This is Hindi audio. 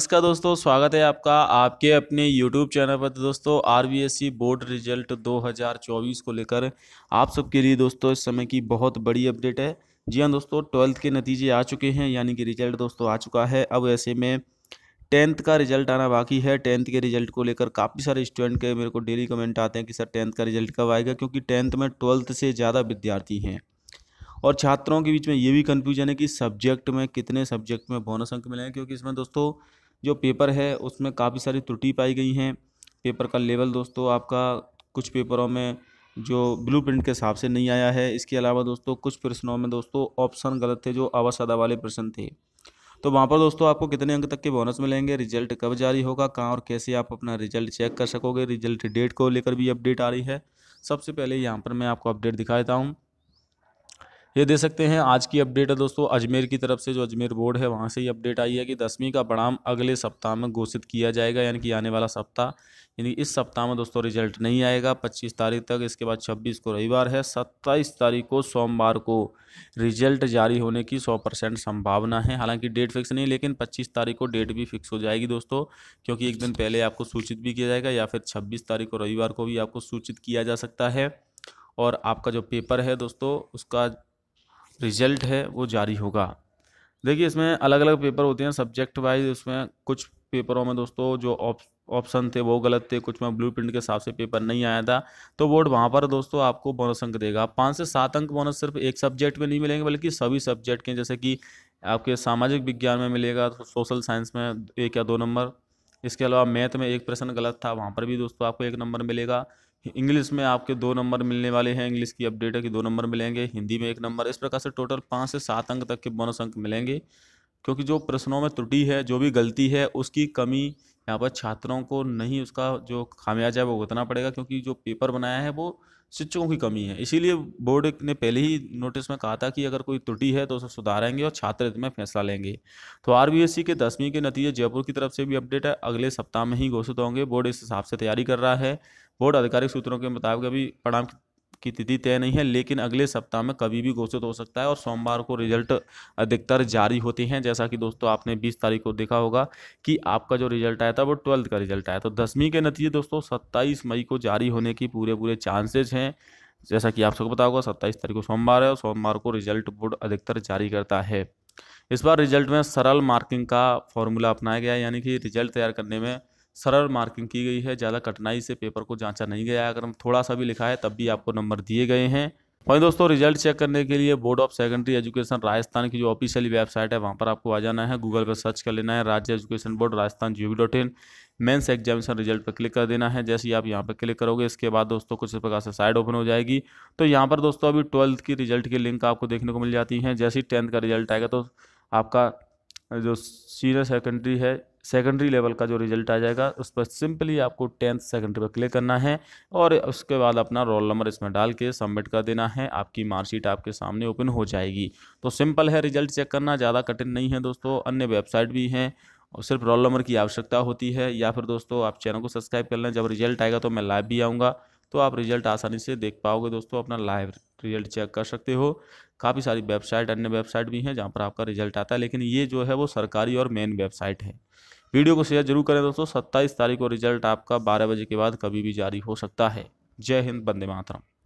नमस्कार दोस्तों स्वागत है आपका आपके अपने YouTube चैनल पर तो दोस्तों आर e बोर्ड रिजल्ट 2024 को लेकर आप सबके लिए दोस्तों इस समय की बहुत बड़ी अपडेट है जी हाँ दोस्तों ट्वेल्थ के नतीजे आ चुके हैं यानी कि रिजल्ट दोस्तों आ चुका है अब ऐसे में टेंथ का रिजल्ट आना बाकी है टेंथ के रिजल्ट को लेकर काफ़ी सारे स्टूडेंट के मेरे को डेली कमेंट आते हैं कि सर टेंथ का रिजल्ट कब आएगा क्योंकि टेंथ में ट्वेल्थ से ज़्यादा विद्यार्थी हैं और छात्रों के बीच में ये भी कन्फ्यूजन है कि सब्जेक्ट में कितने सब्जेक्ट में बोनस अंक मिले हैं क्योंकि इसमें दोस्तों जो पेपर है उसमें काफ़ी सारी त्रुटि पाई गई हैं पेपर का लेवल दोस्तों आपका कुछ पेपरों में जो ब्लू प्रिंट के हिसाब से नहीं आया है इसके अलावा दोस्तों कुछ प्रश्नों में दोस्तों ऑप्शन गलत थे जो अवसादा वाले प्रश्न थे तो वहाँ पर दोस्तों आपको कितने अंक तक के बोनस मिलेंगे रिजल्ट कब जारी होगा कहाँ और कैसे आप अपना रिजल्ट चेक कर सकोगे रिजल्ट डेट को लेकर भी अपडेट आ रही है सबसे पहले यहाँ पर मैं आपको अपडेट दिखा देता हूँ ये दे सकते हैं आज की अपडेट है दोस्तों अजमेर की तरफ से जो अजमेर बोर्ड है वहाँ से ये अपडेट आई है कि दसवीं का परिणाम अगले सप्ताह में घोषित किया जाएगा यानी कि आने वाला सप्ताह यानी इस सप्ताह में दोस्तों रिजल्ट नहीं आएगा 25 तारीख तक इसके बाद 26 को रविवार है 27 तारीख को सोमवार को रिजल्ट जारी होने की 100 परसेंट संभावना है हालांकि डेट फिक्स नहीं लेकिन 25 तारीख को डेट भी फिक्स हो जाएगी दोस्तों क्योंकि एक दिन पहले आपको सूचित भी किया जाएगा या फिर छब्बीस तारीख को रविवार को भी आपको सूचित किया जा सकता है और आपका जो पेपर है दोस्तों उसका रिजल्ट है वो जारी होगा देखिए इसमें अलग अलग पेपर होते हैं सब्जेक्ट वाइज उसमें कुछ पेपरों में दोस्तों जो ऑप्शन थे वो गलत थे कुछ में ब्लू प्रिंट के हिसाब से पेपर नहीं आया था तो बोर्ड वहाँ पर दोस्तों आपको बोनस अंक देगा पाँच से सात अंक बोनस सिर्फ एक सब्जेक्ट में नहीं मिलेंगे बल्कि सभी सब्जेक्ट के जैसे कि आपके सामाजिक विज्ञान में मिलेगा तो सोशल साइंस में एक या दो नंबर इसके अलावा मैथ में एक प्रश्न गलत था वहाँ पर भी दोस्तों आपको एक नंबर मिलेगा इंग्लिश में आपके दो नंबर मिलने वाले हैं इंग्लिश की अपडेट है कि दो नंबर मिलेंगे हिंदी में एक नंबर इस प्रकार से टोटल पाँच से सात अंक तक के बोनस अंक मिलेंगे क्योंकि जो प्रश्नों में त्रुटि है जो भी गलती है उसकी कमी यहाँ पर छात्रों को नहीं उसका जो खामियाजा है वो उतना पड़ेगा क्योंकि जो पेपर बनाया है वो शिक्षकों की कमी है इसीलिए बोर्ड ने पहले ही नोटिस में कहा था कि अगर कोई त्रुटि है तो उसे सुधारेंगे और छात्र हित में फैसला लेंगे तो आर के दसवीं के नतीजे जयपुर की तरफ से भी अपडेट है अगले सप्ताह में ही घोषित होंगे बोर्ड इस हिसाब से तैयारी कर रहा है बोर्ड आधिकारिक सूत्रों के मुताबिक अभी परिणाम की तिथि तय नहीं है लेकिन अगले सप्ताह में कभी भी घोषित हो सकता है और सोमवार को रिजल्ट अधिकतर जारी होते हैं जैसा कि दोस्तों आपने 20 तारीख को देखा होगा कि आपका जो रिजल्ट आया था वो ट्वेल्थ का रिजल्ट आया तो दसवीं के नतीजे दोस्तों 27 मई को जारी होने की पूरे पूरे चांसेज हैं जैसा कि आप सबको पता होगा सत्ताईस तारीख को सोमवार है और सोमवार को रिजल्ट बोर्ड अधिकतर जारी करता है इस बार रिजल्ट में सरल मार्किंग का फॉर्मूला अपनाया गया यानी कि रिजल्ट तैयार करने में सरल मार्किंग की गई है ज़्यादा कठिनाई से पेपर को जांचा नहीं गया है अगर थोड़ा सा भी लिखा है तब भी आपको नंबर दिए गए हैं वहीं दोस्तों रिजल्ट चेक करने के लिए board of secondary education Rajasthan की जो ऑफिशियल वेबसाइट है वहाँ पर आपको आ जाना है गूगल पर सर्च कर लेना है राज्य education board Rajasthan G dot in mains examination result पर क्लिक कर देना है जैसे ही आप यहाँ पर क्लिक करोगे इसके बाद दोस्तों कुछ इस प्रकार से साइड ओपन हो जाएगी तो यहाँ पर दोस्तों अभी ट्वेल्थ की रिजल्ट की लिंक आपको देखने को मिल जाती है जैसे ही टेंथ का रिजल्ट आएगा तो आपका जो सीनियर सेकेंडरी है सेकेंडरी लेवल का जो रिजल्ट आ जाएगा उस पर सिंपली आपको टेंथ सेकेंडरी पर क्लिक करना है और उसके बाद अपना रोल नंबर इसमें डाल के सबमिट कर देना है आपकी मार्कशीट आपके सामने ओपन हो जाएगी तो सिंपल है रिजल्ट चेक करना ज़्यादा कठिन नहीं है दोस्तों अन्य वेबसाइट भी हैं और सिर्फ रोल नंबर की आवश्यकता होती है या फिर दोस्तों आप चैनल को सब्सक्राइब कर लें जब रिजल्ट आएगा तो मैं लाइव भी आऊँगा तो आप रिजल्ट आसानी से देख पाओगे दोस्तों अपना लाइव रिजल्ट चेक कर सकते हो काफ़ी सारी वेबसाइट अन्य वेबसाइट भी हैं जहाँ पर आपका रिजल्ट आता है लेकिन ये जो है वो सरकारी और मेन वेबसाइट है वीडियो को शेयर जरूर करें दोस्तों सत्ताईस तारीख को रिजल्ट आपका बारह बजे के बाद कभी भी जारी हो सकता है जय हिंद बंदे मातरम